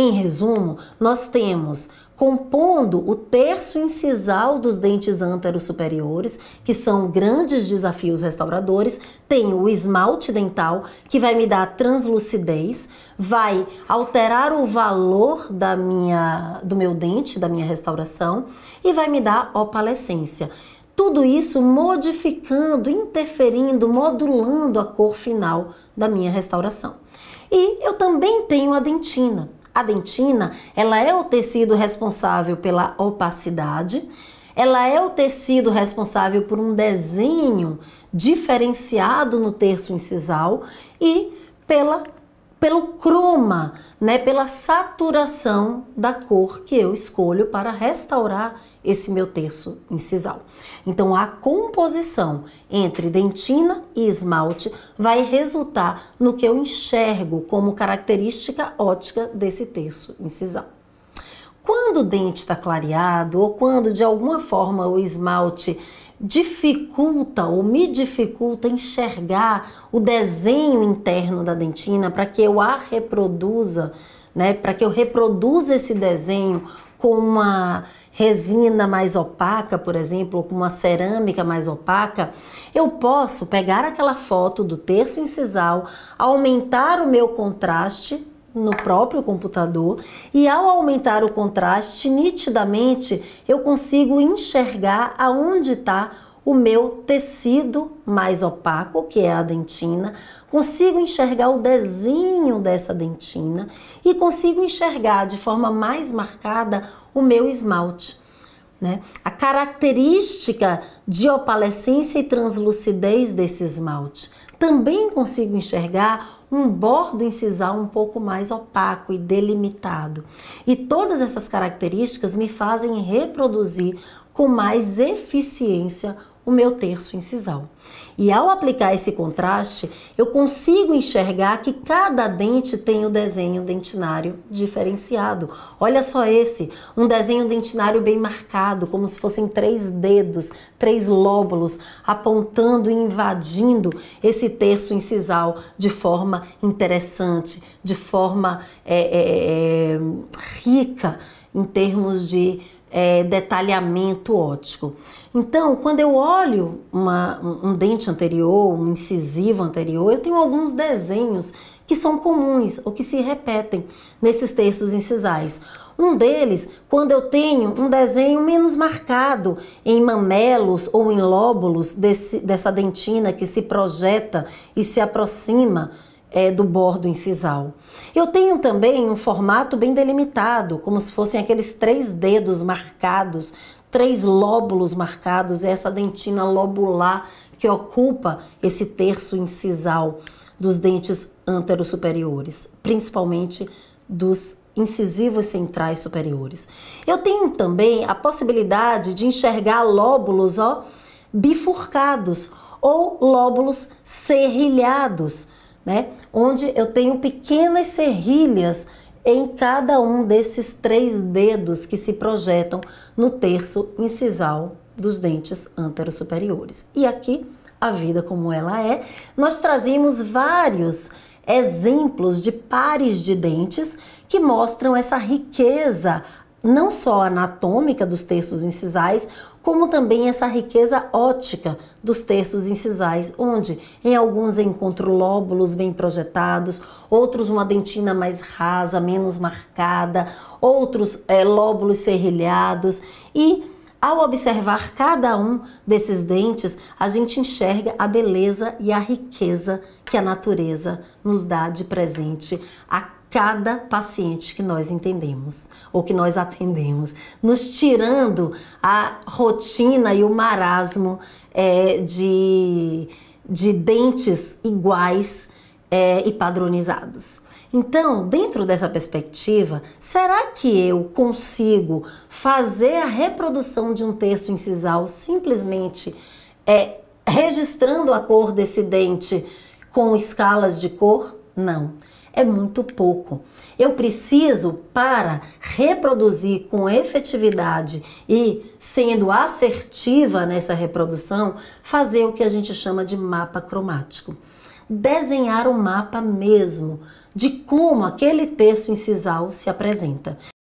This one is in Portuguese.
Em resumo, nós temos compondo o terço incisal dos dentes ânteros superiores, que são grandes desafios restauradores, tem o esmalte dental, que vai me dar translucidez, vai alterar o valor da minha do meu dente, da minha restauração e vai me dar opalescência. Tudo isso modificando, interferindo, modulando a cor final da minha restauração. E eu também tenho a dentina. A dentina, ela é o tecido responsável pela opacidade, ela é o tecido responsável por um desenho diferenciado no terço incisal e pela pelo croma, né, pela saturação da cor que eu escolho para restaurar esse meu terço incisal. Então a composição entre dentina e esmalte vai resultar no que eu enxergo como característica ótica desse terço incisal. Quando o dente está clareado ou quando de alguma forma o esmalte dificulta ou me dificulta enxergar o desenho interno da dentina para que eu a reproduza, né? Para que eu reproduza esse desenho com uma resina mais opaca, por exemplo, ou com uma cerâmica mais opaca, eu posso pegar aquela foto do terço incisal, aumentar o meu contraste no próprio computador e ao aumentar o contraste nitidamente eu consigo enxergar aonde está o meu tecido mais opaco, que é a dentina, consigo enxergar o desenho dessa dentina e consigo enxergar de forma mais marcada o meu esmalte. Né? A característica de opalescência e translucidez desse esmalte. Também consigo enxergar um bordo incisal um pouco mais opaco e delimitado. E todas essas características me fazem reproduzir com mais eficiência o meu terço incisal. E ao aplicar esse contraste, eu consigo enxergar que cada dente tem o um desenho dentinário diferenciado. Olha só esse, um desenho dentinário bem marcado, como se fossem três dedos, três lóbulos apontando e invadindo esse terço incisal de forma interessante, de forma é, é, é, rica em termos de é, detalhamento óptico. Então, quando eu olho uma, um dente anterior, um incisivo anterior, eu tenho alguns desenhos que são comuns ou que se repetem nesses terços incisais. Um deles, quando eu tenho um desenho menos marcado em mamelos ou em lóbulos desse, dessa dentina que se projeta e se aproxima é, do bordo incisal. Eu tenho também um formato bem delimitado, como se fossem aqueles três dedos marcados, três lóbulos marcados, é essa dentina lobular que ocupa esse terço incisal dos dentes anteros superiores, principalmente dos incisivos centrais superiores. Eu tenho também a possibilidade de enxergar lóbulos ó, bifurcados ou lóbulos serrilhados né? Onde eu tenho pequenas serrilhas em cada um desses três dedos que se projetam no terço incisal dos dentes anterosuperiores. E aqui, a vida como ela é, nós trazemos vários exemplos de pares de dentes que mostram essa riqueza não só anatômica dos terços incisais, como também essa riqueza ótica dos terços incisais, onde em alguns encontro lóbulos bem projetados, outros uma dentina mais rasa, menos marcada, outros é, lóbulos serrilhados e ao observar cada um desses dentes, a gente enxerga a beleza e a riqueza que a natureza nos dá de presente a cada paciente que nós entendemos ou que nós atendemos, nos tirando a rotina e o marasmo é, de, de dentes iguais é, e padronizados. Então, dentro dessa perspectiva, será que eu consigo fazer a reprodução de um terço incisal simplesmente é, registrando a cor desse dente com escalas de cor? Não é muito pouco. Eu preciso, para reproduzir com efetividade e sendo assertiva nessa reprodução, fazer o que a gente chama de mapa cromático. Desenhar o um mapa mesmo de como aquele texto incisal se apresenta.